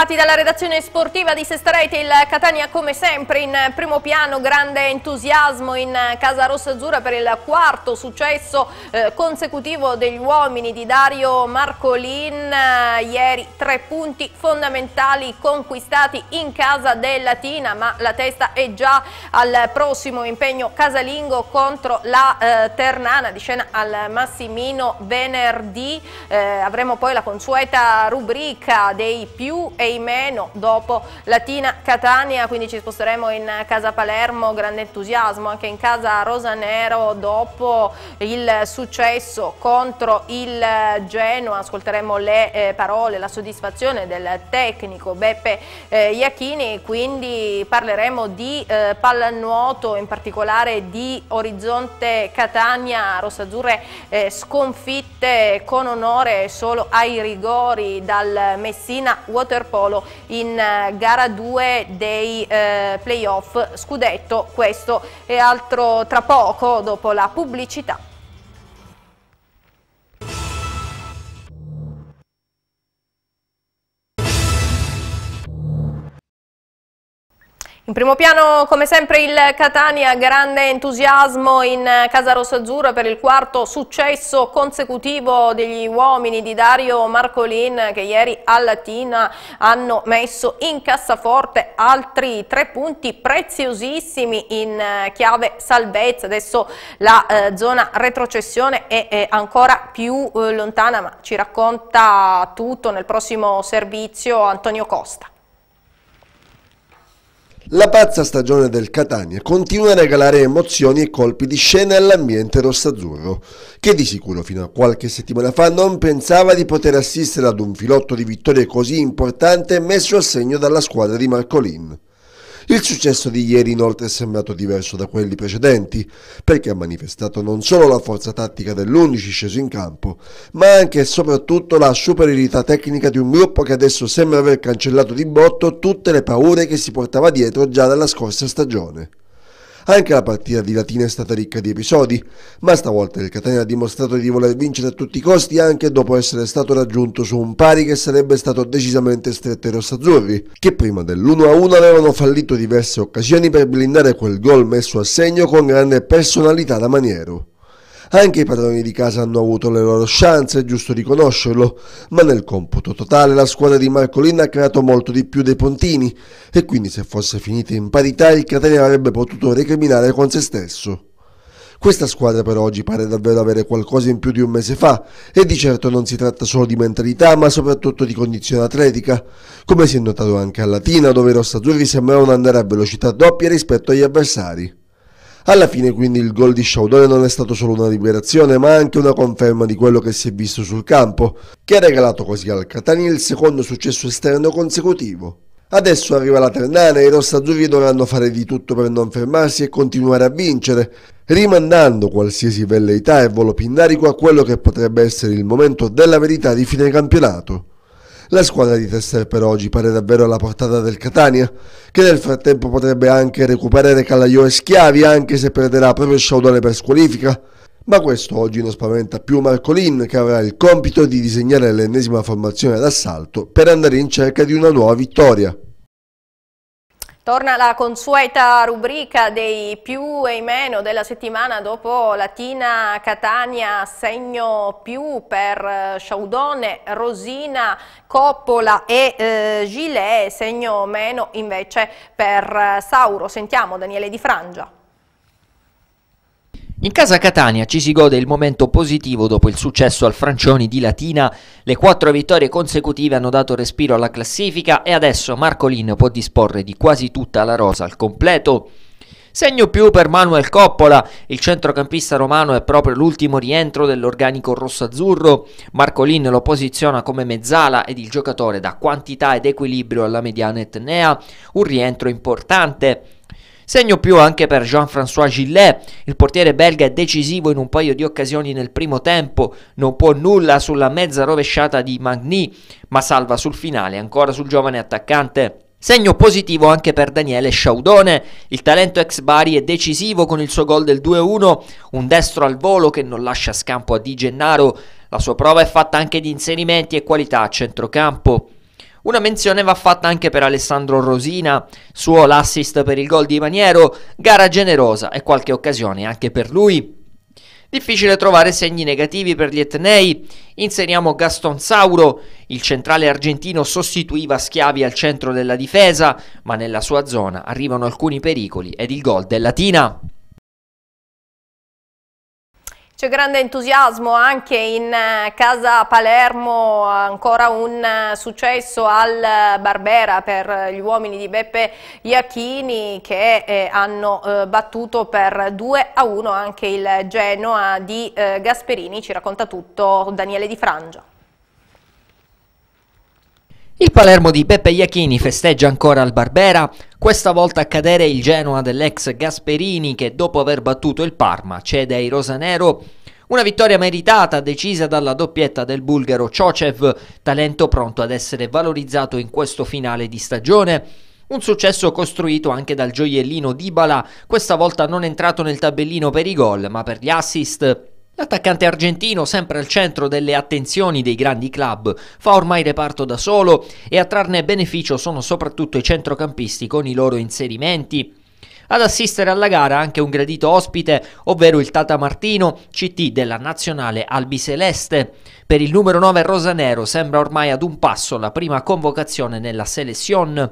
Bentrovati dalla redazione sportiva di Sestarete, il Catania come sempre in primo piano, grande entusiasmo in Casa Rossa Azzurra per il quarto successo eh, consecutivo degli uomini di Dario Marcolin, eh, ieri tre punti fondamentali conquistati in casa del Latina ma la testa è già al prossimo impegno casalingo contro la eh, Ternana di scena al Massimino venerdì, eh, avremo poi la consueta rubrica dei più e 6 meno dopo Latina Catania, quindi ci sposteremo in casa Palermo, grande entusiasmo anche in casa Rosanero dopo il successo contro il Genoa, ascolteremo le eh, parole, la soddisfazione del tecnico Beppe eh, Iachini, quindi parleremo di eh, pallanuoto, in particolare di Orizzonte Catania, Rossazzurre eh, sconfitte con onore solo ai rigori dal Messina Waterpolo Sassuolo in eh, gara 2 dei eh, playoff scudetto. Questo e altro tra poco dopo la pubblicità. In primo piano, come sempre, il Catania, grande entusiasmo in Casa Azzurra per il quarto successo consecutivo degli uomini di Dario Marcolin che ieri a Latina hanno messo in cassaforte altri tre punti preziosissimi in eh, chiave salvezza. Adesso la eh, zona retrocessione è, è ancora più eh, lontana, ma ci racconta tutto nel prossimo servizio Antonio Costa. La pazza stagione del Catania continua a regalare emozioni e colpi di scena all'ambiente rossazzurro, che di sicuro fino a qualche settimana fa non pensava di poter assistere ad un filotto di vittorie così importante messo a segno dalla squadra di Marcolin. Il successo di ieri inoltre è sembrato diverso da quelli precedenti, perché ha manifestato non solo la forza tattica dell'11 sceso in campo, ma anche e soprattutto la superiorità tecnica di un gruppo che adesso sembra aver cancellato di botto tutte le paure che si portava dietro già dalla scorsa stagione. Anche la partita di Latina è stata ricca di episodi, ma stavolta il Catania ha dimostrato di voler vincere a tutti i costi anche dopo essere stato raggiunto su un pari che sarebbe stato decisamente stretto ai rossazzurri, che prima dell'1-1 avevano fallito diverse occasioni per blindare quel gol messo a segno con grande personalità da Maniero. Anche i padroni di casa hanno avuto le loro chance, è giusto riconoscerlo, ma nel computo totale la squadra di Marcolin ha creato molto di più dei Pontini e quindi se fosse finita in parità il Catania avrebbe potuto recriminare con se stesso. Questa squadra per oggi pare davvero avere qualcosa in più di un mese fa e di certo non si tratta solo di mentalità ma soprattutto di condizione atletica, come si è notato anche a Latina dove i rossazzurri sembravano andare a velocità doppia rispetto agli avversari. Alla fine quindi il gol di Shaudone non è stato solo una liberazione ma anche una conferma di quello che si è visto sul campo, che ha regalato così al Catania il secondo successo esterno consecutivo. Adesso arriva la Ternana e i rossazzurri dovranno fare di tutto per non fermarsi e continuare a vincere, rimandando qualsiasi velleità e volo pinnarico a quello che potrebbe essere il momento della verità di fine campionato. La squadra di Tester per oggi pare davvero alla portata del Catania, che nel frattempo potrebbe anche recuperare Calaio e Schiavi, anche se perderà proprio Sciaudone per squalifica. Ma questo oggi non spaventa più Marcolin, che avrà il compito di disegnare l'ennesima formazione d'assalto per andare in cerca di una nuova vittoria. Torna la consueta rubrica dei più e i meno della settimana dopo Latina Catania, segno più per eh, Sciaudone, Rosina, Coppola e eh, Gilet, segno meno invece per eh, Sauro. Sentiamo Daniele Di Frangia. In casa Catania ci si gode il momento positivo dopo il successo al Francioni di Latina. Le quattro vittorie consecutive hanno dato respiro alla classifica e adesso Marcolin può disporre di quasi tutta la rosa al completo. Segno più per Manuel Coppola, il centrocampista romano è proprio l'ultimo rientro dell'organico rosso-azzurro. Marcolin lo posiziona come mezzala ed il giocatore dà quantità ed equilibrio alla mediana etnea, un rientro importante. Segno più anche per Jean-François Gillet, il portiere belga è decisivo in un paio di occasioni nel primo tempo, non può nulla sulla mezza rovesciata di Magny, ma salva sul finale ancora sul giovane attaccante. Segno positivo anche per Daniele Schaudone, il talento ex Bari è decisivo con il suo gol del 2-1, un destro al volo che non lascia scampo a Di Gennaro, la sua prova è fatta anche di inserimenti e qualità a centrocampo. Una menzione va fatta anche per Alessandro Rosina, suo l'assist per il gol di Maniero, gara generosa e qualche occasione anche per lui. Difficile trovare segni negativi per gli etnei. Inseriamo Gaston Sauro, il centrale argentino sostituiva Schiavi al centro della difesa, ma nella sua zona arrivano alcuni pericoli ed il gol della Latina. C'è grande entusiasmo anche in eh, casa Palermo, ancora un eh, successo al Barbera per gli uomini di Beppe Iachini che eh, hanno battuto per 2 a 1 anche il Genoa di Gasperini, ci racconta tutto Daniele Di Frangia. Il Palermo di Beppe Iachini festeggia ancora al Barbera, questa volta a cadere il Genoa dell'ex Gasperini che dopo aver battuto il Parma cede ai Rosanero. Una vittoria meritata decisa dalla doppietta del bulgaro Ciocev, talento pronto ad essere valorizzato in questo finale di stagione. Un successo costruito anche dal gioiellino Dybala, questa volta non entrato nel tabellino per i gol ma per gli assist. L'attaccante argentino, sempre al centro delle attenzioni dei grandi club, fa ormai reparto da solo e a trarne beneficio sono soprattutto i centrocampisti con i loro inserimenti. Ad assistere alla gara anche un gradito ospite, ovvero il Tata Martino, CT della nazionale albiceleste. Per il numero 9 rosanero sembra ormai ad un passo la prima convocazione nella selezione.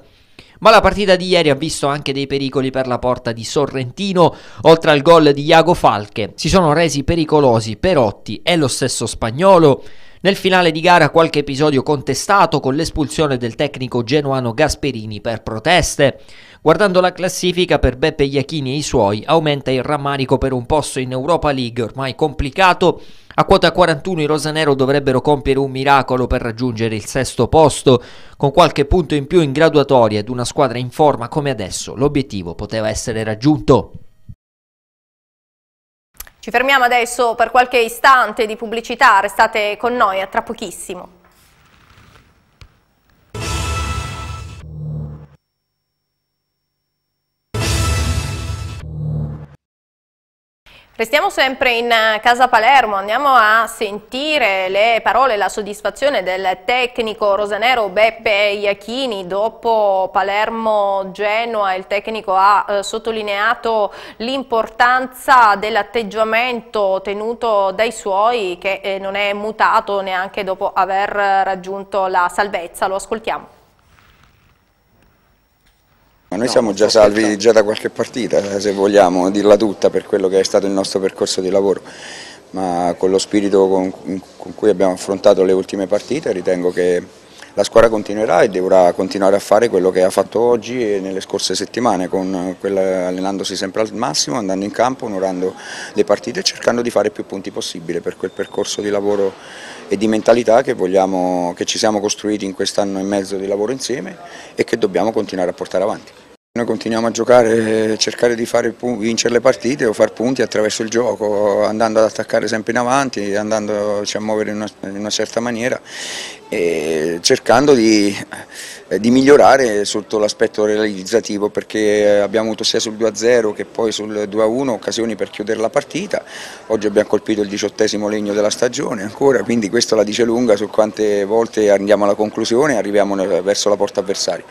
Ma la partita di ieri ha visto anche dei pericoli per la porta di Sorrentino, oltre al gol di Iago Falche. Si sono resi pericolosi Perotti e lo stesso spagnolo. Nel finale di gara qualche episodio contestato con l'espulsione del tecnico genuano Gasperini per proteste. Guardando la classifica per Beppe Iachini e i suoi, aumenta il rammarico per un posto in Europa League ormai complicato a quota 41 i rosanero dovrebbero compiere un miracolo per raggiungere il sesto posto, con qualche punto in più in graduatoria ed una squadra in forma come adesso l'obiettivo poteva essere raggiunto. Ci fermiamo adesso per qualche istante di pubblicità, restate con noi a tra pochissimo. Restiamo sempre in eh, Casa Palermo, andiamo a sentire le parole e la soddisfazione del tecnico rosanero Beppe Iachini. Dopo Palermo-Genoa il tecnico ha eh, sottolineato l'importanza dell'atteggiamento tenuto dai suoi che eh, non è mutato neanche dopo aver raggiunto la salvezza. Lo ascoltiamo. Ma noi no, siamo già salvi già da qualche partita, eh, se vogliamo dirla tutta per quello che è stato il nostro percorso di lavoro, ma con lo spirito con, con cui abbiamo affrontato le ultime partite ritengo che la squadra continuerà e dovrà continuare a fare quello che ha fatto oggi e nelle scorse settimane, quella, allenandosi sempre al massimo, andando in campo, onorando le partite e cercando di fare più punti possibile per quel percorso di lavoro e di mentalità che, vogliamo, che ci siamo costruiti in quest'anno e mezzo di lavoro insieme e che dobbiamo continuare a portare avanti. Noi continuiamo a giocare, cercare di fare, vincere le partite o far punti attraverso il gioco, andando ad attaccare sempre in avanti, andandoci a muovere in una, in una certa maniera cercando di, eh, di, migliorare sotto l'aspetto realizzativo perché eh, abbiamo avuto sia sul 2-0 che poi sul 2-1 occasioni per chiudere la partita, oggi abbiamo colpito il diciottesimo legno della stagione ancora, quindi questo la dice lunga su quante volte andiamo alla conclusione e arriviamo verso la porta avversaria.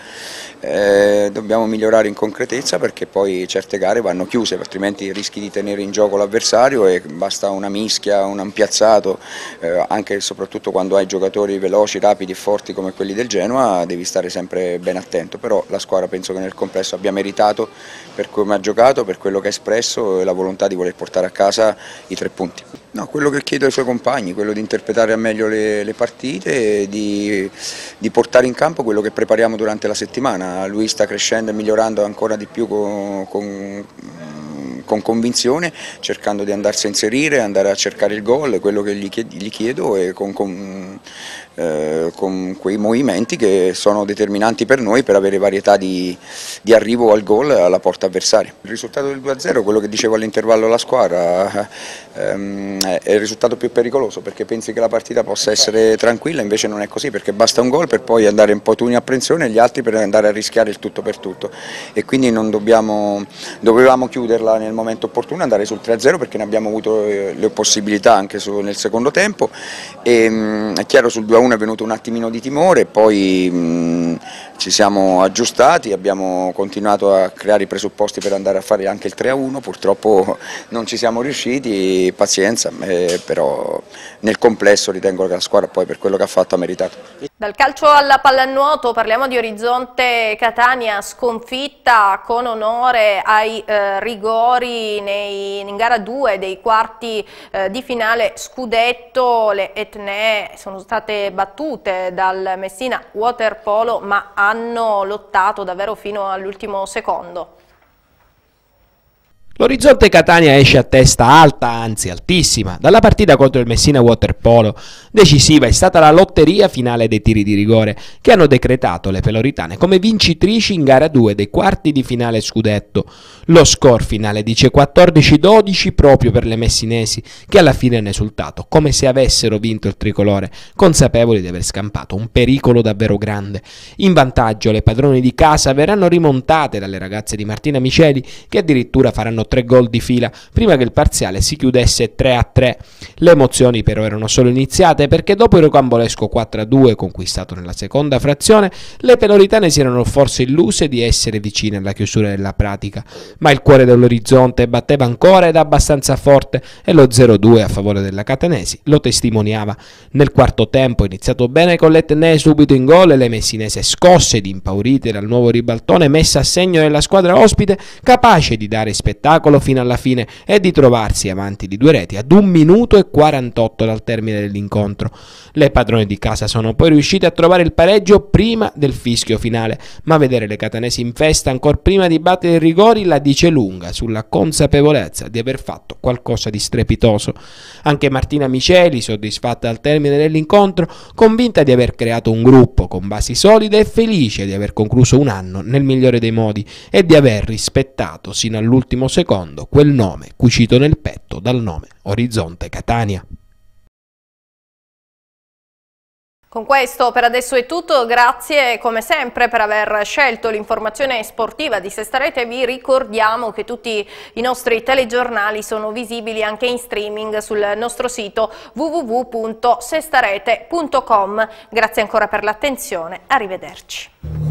Eh, dobbiamo migliorare in concretezza perché poi certe gare vanno chiuse, altrimenti rischi di tenere in gioco l'avversario e basta una mischia, un ampiazzato, eh, anche e soprattutto quando hai giocatori veloci veloci, rapidi e forti come quelli del Genoa devi stare sempre ben attento, però la squadra penso che nel complesso abbia meritato per come ha giocato, per quello che ha espresso e la volontà di voler portare a casa i tre punti. No, quello che chiedo ai suoi compagni, quello di interpretare al meglio le, le partite, di, di, portare in campo quello che prepariamo durante la settimana. Lui sta crescendo e migliorando ancora di più con, con con convinzione cercando di andarsi a inserire, andare a cercare il gol, quello che gli chiedo e con, con, eh, con quei movimenti che sono determinanti per noi per avere varietà di, di arrivo al gol alla porta avversaria. Il risultato del 2-0, quello che dicevo all'intervallo la squadra, eh, ehm, è il risultato più pericoloso perché pensi che la partita possa essere tranquilla, invece non è così perché basta un gol per poi andare un po' tu in apprensione e gli altri per andare a rischiare il tutto per tutto e quindi non dobbiamo, dovevamo chiuderla nel momento opportuno andare sul 3-0 perché ne abbiamo avuto eh, le possibilità anche nel secondo tempo. E, ehm, è chiaro sul 2-1 è venuto un attimino di timore, poi ci siamo aggiustati, abbiamo continuato a creare i presupposti per andare a fare anche il 3-1, purtroppo non ci siamo riusciti, pazienza, eh, però nel complesso ritengo che la squadra poi per quello che ha fatto ha meritato. Dal calcio alla pallanuoto parliamo di Orizzonte Catania sconfitta con onore ai eh, rigori nei, in gara 2 dei quarti eh, di finale scudetto, le etnee sono state battute dal Messina Waterpolo ma a hanno lottato davvero fino all'ultimo secondo. L'orizzonte Catania esce a testa alta, anzi altissima, dalla partita contro il Messina Waterpolo. Decisiva è stata la lotteria finale dei tiri di rigore, che hanno decretato le peloritane come vincitrici in gara 2 dei quarti di finale scudetto. Lo score finale dice 14-12 proprio per le messinesi, che alla fine hanno esultato, come se avessero vinto il tricolore, consapevoli di aver scampato un pericolo davvero grande. In vantaggio le padrone di casa verranno rimontate dalle ragazze di Martina Miceli, che addirittura faranno tre gol di fila prima che il parziale si chiudesse 3-3. Le emozioni però erano solo iniziate perché dopo il rocambolesco 4-2 conquistato nella seconda frazione, le peloritane si erano forse illuse di essere vicine alla chiusura della pratica, ma il cuore dell'orizzonte batteva ancora ed abbastanza forte e lo 0-2 a favore della Catanesi lo testimoniava. Nel quarto tempo, iniziato bene con l'Etnee subito in gol, e le messinese scosse ed impaurite dal nuovo ribaltone messa a segno della squadra ospite, capace di dare spettacolo spettacolo fino alla fine e di trovarsi avanti di due reti ad un minuto e 48 dal termine dell'incontro. Le padrone di casa sono poi riuscite a trovare il pareggio prima del fischio finale, ma vedere le catanesi in festa ancora prima di battere i rigori la dice lunga sulla consapevolezza di aver fatto qualcosa di strepitoso. Anche Martina Miceli, soddisfatta al termine dell'incontro, convinta di aver creato un gruppo con basi solide e felice di aver concluso un anno nel migliore dei modi e di aver rispettato sino all'ultimo secondo secondo quel nome cucito nel petto dal nome Orizzonte Catania. Con questo per adesso è tutto, grazie come sempre per aver scelto l'informazione sportiva di Sestarete, vi ricordiamo che tutti i nostri telegiornali sono visibili anche in streaming sul nostro sito www.sestarete.com, grazie ancora per l'attenzione, arrivederci.